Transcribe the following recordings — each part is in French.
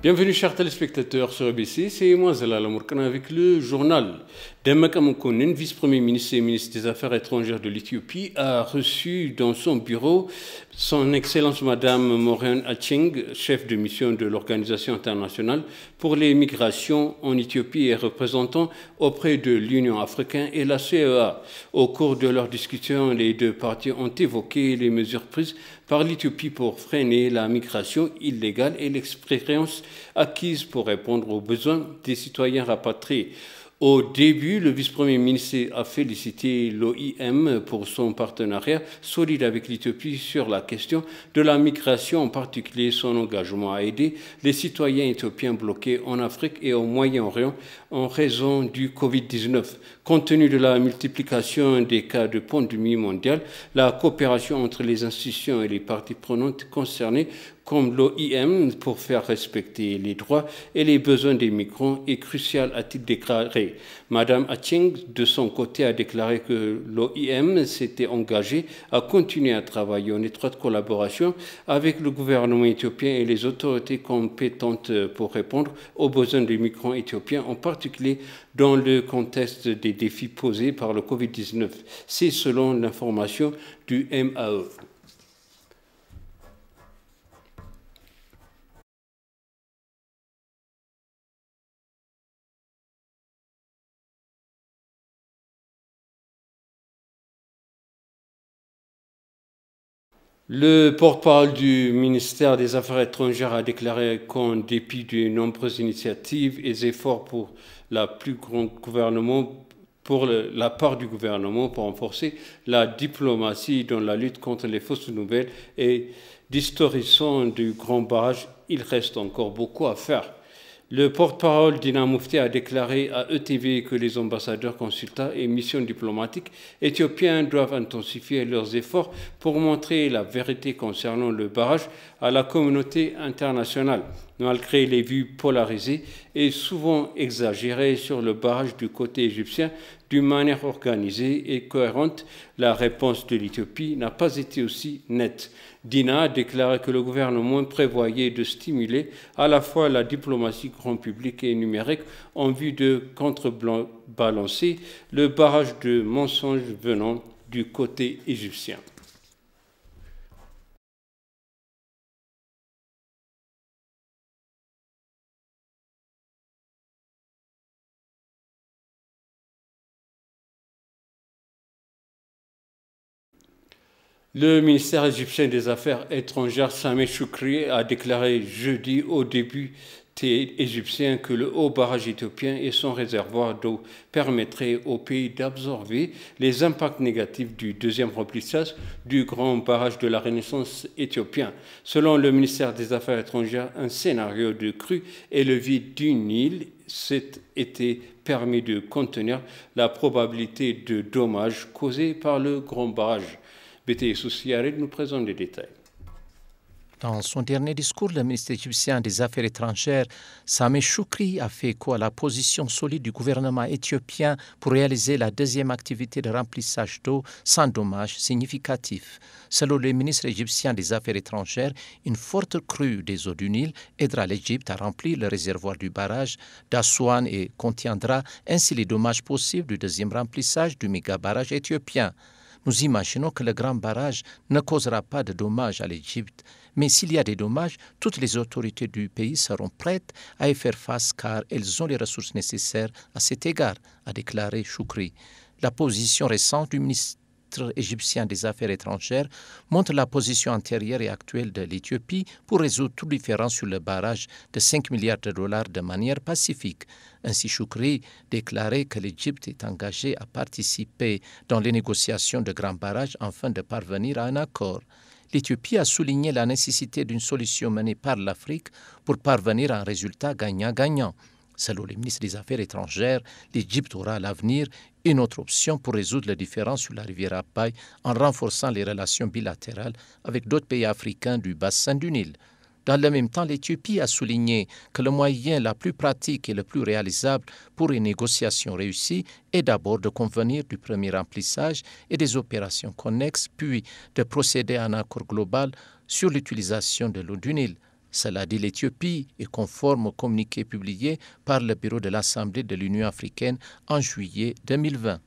Bienvenue chers téléspectateurs sur ABC, c'est moi Zalal Amourkana avec le journal. Demeka Konen, vice-premier ministre et ministre des Affaires étrangères de l'Éthiopie, a reçu dans son bureau son Excellence Madame Maureen Aching, chef de mission de l'Organisation internationale pour les migrations en Éthiopie et représentant auprès de l'Union africaine et la CEA. Au cours de leur discussion, les deux parties ont évoqué les mesures prises par l'Éthiopie pour freiner la migration illégale et l'expérience acquise pour répondre aux besoins des citoyens rapatriés. Au début, le vice-premier ministre a félicité l'OIM pour son partenariat solide avec l'Éthiopie sur la question de la migration, en particulier son engagement à aider les citoyens éthiopiens bloqués en Afrique et au Moyen-Orient en raison du Covid-19. Compte tenu de la multiplication des cas de pandémie mondiale, la coopération entre les institutions et les parties prenantes concernées comme l'OIM pour faire respecter les droits et les besoins des migrants est crucial, a-t-il déclaré. Madame Haching, de son côté, a déclaré que l'OIM s'était engagée à continuer à travailler en étroite collaboration avec le gouvernement éthiopien et les autorités compétentes pour répondre aux besoins des migrants éthiopiens, en particulier dans le contexte des défis posés par le Covid-19. C'est selon l'information du MAE. Le porte-parole du ministère des Affaires étrangères a déclaré qu'en dépit de nombreuses initiatives et efforts pour la plus grande gouvernement pour part du gouvernement pour renforcer la diplomatie dans la lutte contre les fausses nouvelles et distorsions du grand barrage, il reste encore beaucoup à faire. Le porte-parole d'Ina Moufti a déclaré à ETV que les ambassadeurs, consultants et missions diplomatiques éthiopiens doivent intensifier leurs efforts pour montrer la vérité concernant le barrage à la communauté internationale, malgré les vues polarisées et souvent exagérées sur le barrage du côté égyptien d'une manière organisée et cohérente, la réponse de l'Éthiopie n'a pas été aussi nette. Dina a déclaré que le gouvernement prévoyait de stimuler à la fois la diplomatie grand public et numérique en vue de contrebalancer le barrage de mensonges venant du côté égyptien. Le ministère égyptien des Affaires étrangères, Sameh Choukri, a déclaré jeudi au début égyptien que le haut barrage éthiopien et son réservoir d'eau permettraient au pays d'absorber les impacts négatifs du deuxième remplissage du grand barrage de la Renaissance éthiopien. Selon le ministère des Affaires étrangères, un scénario de crue et le vide du Nil s'est été permis de contenir la probabilité de dommages causés par le grand barrage aussi nous présente les détails. Dans son dernier discours, le ministre égyptien des Affaires étrangères, Sameh Choukri, a fait quoi à la position solide du gouvernement éthiopien pour réaliser la deuxième activité de remplissage d'eau sans dommage significatif. Selon le ministre égyptien des Affaires étrangères, une forte crue des eaux du Nil aidera l'Égypte à remplir le réservoir du barrage d'Aswan et contiendra ainsi les dommages possibles du deuxième remplissage du méga-barrage éthiopien. Nous imaginons que le grand barrage ne causera pas de dommages à l'Égypte, mais s'il y a des dommages, toutes les autorités du pays seront prêtes à y faire face car elles ont les ressources nécessaires à cet égard, a déclaré Choukri. La position récente du ministre ministre égyptien des Affaires étrangères, montre la position antérieure et actuelle de l'Éthiopie pour résoudre tout différent sur le barrage de 5 milliards de dollars de manière pacifique. Ainsi, Choukri déclarait que l'Égypte est engagée à participer dans les négociations de grands barrages afin de parvenir à un accord l'Éthiopie a souligné la nécessité d'une solution menée par l'Afrique pour parvenir à un résultat gagnant-gagnant. Selon le ministre des Affaires étrangères, l'Égypte aura à l'avenir une autre option pour résoudre les différences sur la rivière Apaï en renforçant les relations bilatérales avec d'autres pays africains du bassin du Nil. Dans le même temps, l'Éthiopie a souligné que le moyen le plus pratique et le plus réalisable pour une négociation réussie est d'abord de convenir du premier remplissage et des opérations connexes, puis de procéder à un accord global sur l'utilisation de l'eau du Nil. Cela dit, l'Éthiopie est conforme au communiqué publié par le bureau de l'Assemblée de l'Union africaine en juillet 2020.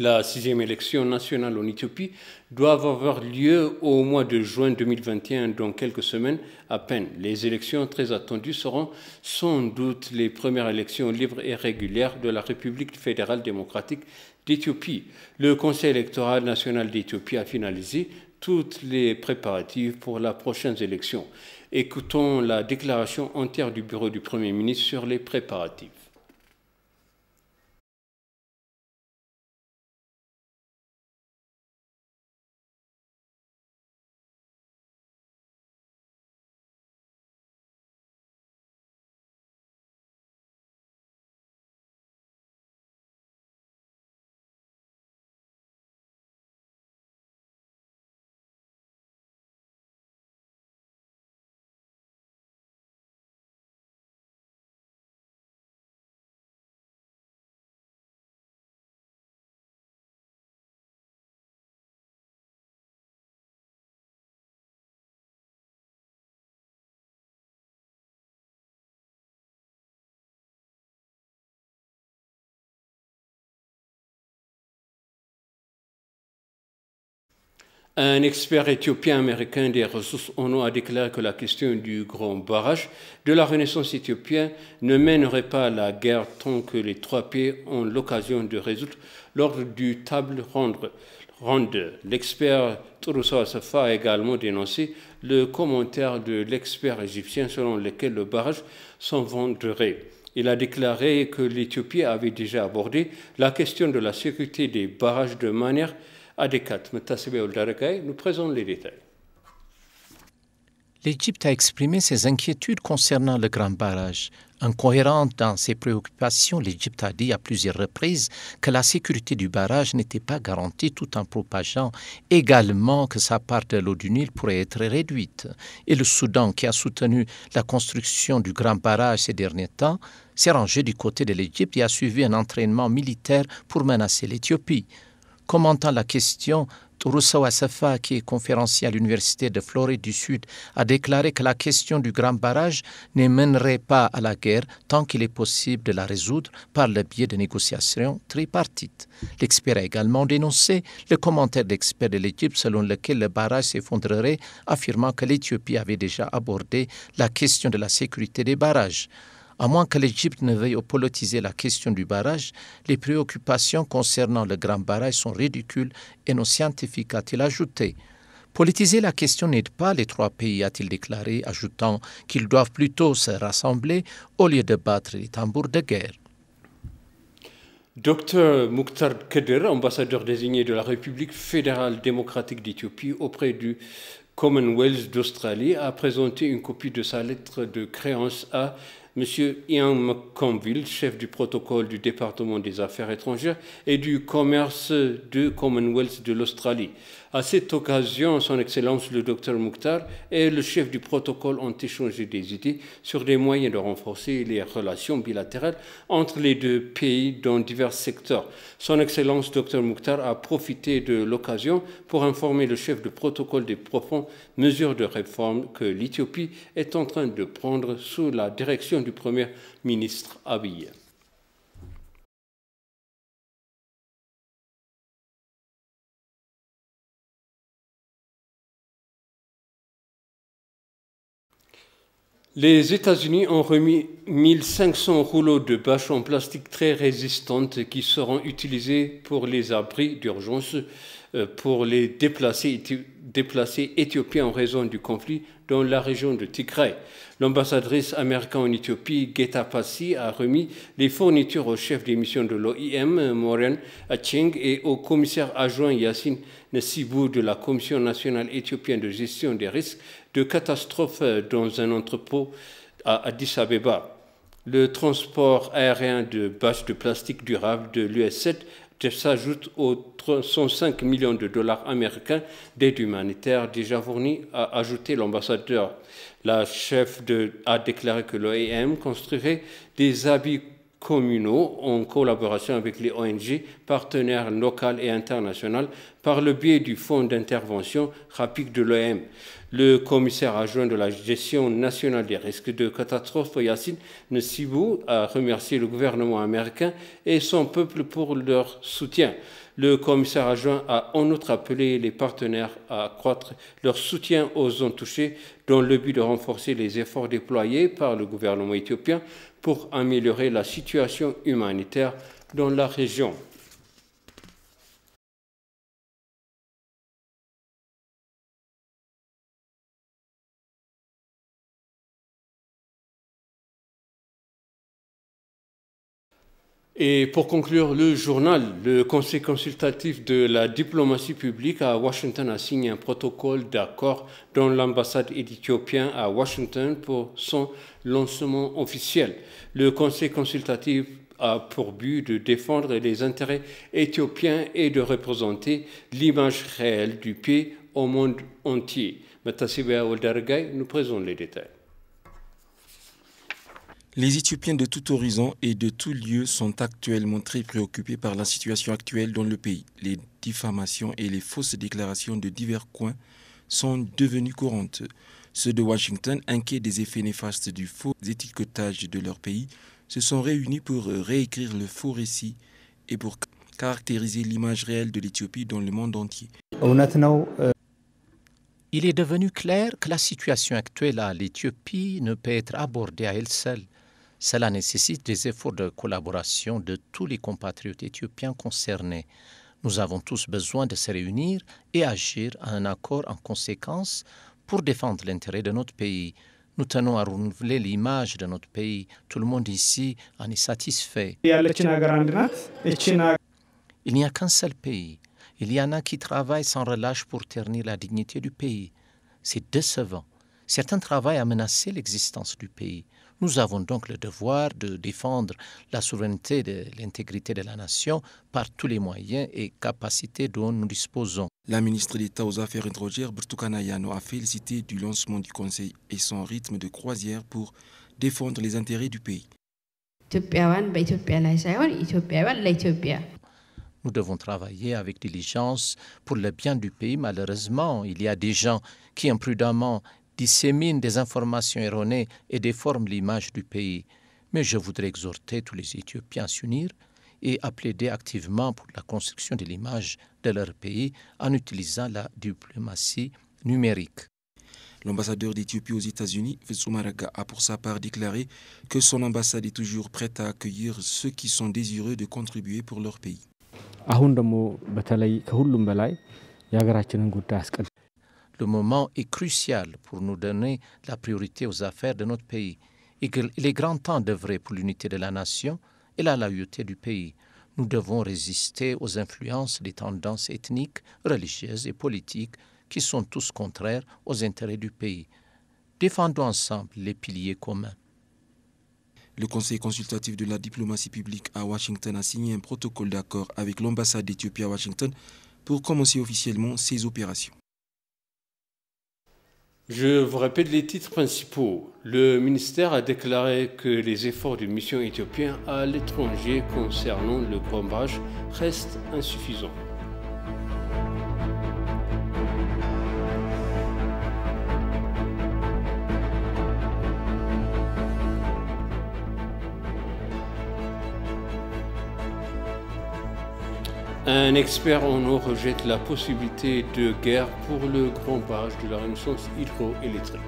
la sixième élection nationale en Éthiopie, doit avoir lieu au mois de juin 2021, dans quelques semaines à peine. Les élections très attendues seront sans doute les premières élections libres et régulières de la République fédérale démocratique d'Éthiopie. Le Conseil électoral national d'Éthiopie a finalisé toutes les préparatifs pour la prochaine élection. Écoutons la déclaration entière du bureau du Premier ministre sur les préparatifs. Un expert éthiopien-américain des ressources eau a déclaré que la question du grand barrage de la Renaissance éthiopienne ne mènerait pas à la guerre tant que les trois pays ont l'occasion de résoudre lors du table ronde. L'expert Touroussa Safa a également dénoncé le commentaire de l'expert égyptien selon lequel le barrage s'en vendrait. Il a déclaré que l'Éthiopie avait déjà abordé la question de la sécurité des barrages de manière nous les détails. L'Égypte a exprimé ses inquiétudes concernant le grand barrage. Incohérente dans ses préoccupations, l'Égypte a dit à plusieurs reprises que la sécurité du barrage n'était pas garantie tout en propageant également que sa part de l'eau du Nil pourrait être réduite. Et le Soudan, qui a soutenu la construction du grand barrage ces derniers temps, s'est rangé du côté de l'Égypte et a suivi un entraînement militaire pour menacer l'Éthiopie commentant la question, Rousseau Asafa, qui est conférencier à l'Université de Floride du Sud, a déclaré que la question du grand barrage ne mènerait pas à la guerre tant qu'il est possible de la résoudre par le biais de négociations tripartites. L'expert a également dénoncé le commentaire d'experts de l'Égypte selon lequel le barrage s'effondrerait, affirmant que l'Éthiopie avait déjà abordé la question de la sécurité des barrages. À moins que l'Égypte ne veuille politiser la question du barrage, les préoccupations concernant le grand barrage sont ridicules et non scientifiques, a-t-il ajouté. Politiser la question n'aide pas les trois pays, a-t-il déclaré, ajoutant qu'ils doivent plutôt se rassembler au lieu de battre les tambours de guerre. Docteur Mukhtar Keder, ambassadeur désigné de la République fédérale démocratique d'Éthiopie auprès du Commonwealth d'Australie, a présenté une copie de sa lettre de créance à M. Ian McConville, chef du protocole du département des affaires étrangères et du commerce du Commonwealth de l'Australie. À cette occasion, Son Excellence le Dr Mouktar et le chef du protocole ont échangé des idées sur des moyens de renforcer les relations bilatérales entre les deux pays dans divers secteurs. Son Excellence Dr Mouktar a profité de l'occasion pour informer le chef du protocole des profondes mesures de réforme que l'Éthiopie est en train de prendre sous la direction du Premier ministre Abiy. Les États-Unis ont remis 1500 rouleaux de bâches en plastique très résistantes qui seront utilisés pour les abris d'urgence euh, pour les déplacés, éthiopiens en raison du conflit dans la région de Tigray. L'ambassadrice américaine en Éthiopie, Geta Passi, a remis les fournitures au chef des missions de l'OIM, Moren Acheng, et au commissaire adjoint Yassine Nassibou de la Commission nationale éthiopienne de gestion des risques de catastrophe euh, dans un entrepôt à Addis Abeba. Le transport aérien de bâches de plastique durable de l'US7 s'ajoute aux 305 millions de dollars américains d'aide humanitaire déjà fournis. a ajouté l'ambassadeur. La chef a déclaré que l'OIM construirait des habits communaux en collaboration avec les ONG, partenaires locaux et internationales, par le biais du Fonds d'intervention rapide de l'OM. Le commissaire adjoint de la gestion nationale des risques de catastrophe, Yacine n'sibou a remercié le gouvernement américain et son peuple pour leur soutien. Le commissaire adjoint a en outre appelé les partenaires à accroître leur soutien aux zones touchées dans le but de renforcer les efforts déployés par le gouvernement éthiopien pour améliorer la situation humanitaire dans la région. Et pour conclure, le journal, le Conseil consultatif de la diplomatie publique à Washington a signé un protocole d'accord dans l'ambassade éthiopienne à Washington pour son lancement officiel. Le Conseil consultatif a pour but de défendre les intérêts éthiopiens et de représenter l'image réelle du pays au monde entier. Matasibea Oldargay nous présente les détails. Les Éthiopiens de tout horizon et de tout lieu sont actuellement très préoccupés par la situation actuelle dans le pays. Les diffamations et les fausses déclarations de divers coins sont devenues courantes. Ceux de Washington, inquiets des effets néfastes du faux étiquetage de leur pays, se sont réunis pour réécrire le faux récit et pour caractériser l'image réelle de l'Éthiopie dans le monde entier. Euh, Il est devenu clair que la situation actuelle à l'Éthiopie ne peut être abordée à elle seule. Cela nécessite des efforts de collaboration de tous les compatriotes éthiopiens concernés. Nous avons tous besoin de se réunir et agir à un accord en conséquence pour défendre l'intérêt de notre pays. Nous tenons à renouveler l'image de notre pays. Tout le monde ici en est satisfait. Il n'y a qu'un seul pays. Il y en a qui travaillent sans relâche pour ternir la dignité du pays. C'est décevant. Certains travaillent à menacer l'existence du pays. Nous avons donc le devoir de défendre la souveraineté et l'intégrité de la nation par tous les moyens et capacités dont nous disposons. La ministre d'État aux Affaires étrangères, Yano a félicité du lancement du Conseil et son rythme de croisière pour défendre les intérêts du pays. Nous devons travailler avec diligence pour le bien du pays. Malheureusement, il y a des gens qui imprudemment disséminent des informations erronées et déforment l'image du pays. Mais je voudrais exhorter tous les Éthiopiens à s'unir et à plaider activement pour la construction de l'image de leur pays en utilisant la diplomatie numérique. L'ambassadeur d'Éthiopie aux États-Unis, Maraga, a pour sa part déclaré que son ambassade est toujours prête à accueillir ceux qui sont désireux de contribuer pour leur pays le moment est crucial pour nous donner la priorité aux affaires de notre pays et est grand temps d'œuvrer pour l'unité de la nation et la loyauté du pays. Nous devons résister aux influences des tendances ethniques, religieuses et politiques qui sont tous contraires aux intérêts du pays. Défendons ensemble les piliers communs. Le Conseil consultatif de la diplomatie publique à Washington a signé un protocole d'accord avec l'ambassade d'Éthiopie à Washington pour commencer officiellement ses opérations. Je vous rappelle les titres principaux. Le ministère a déclaré que les efforts d'une mission éthiopienne à l'étranger concernant le bombage restent insuffisants. Un expert en eau rejette la possibilité de guerre pour le grand barrage de la Renaissance hydroélectrique.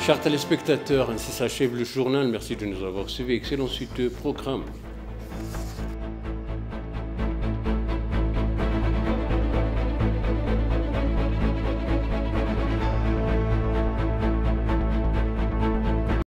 Chers téléspectateurs, ainsi s'achève le journal. Merci de nous avoir suivis. Excellent suite de programme.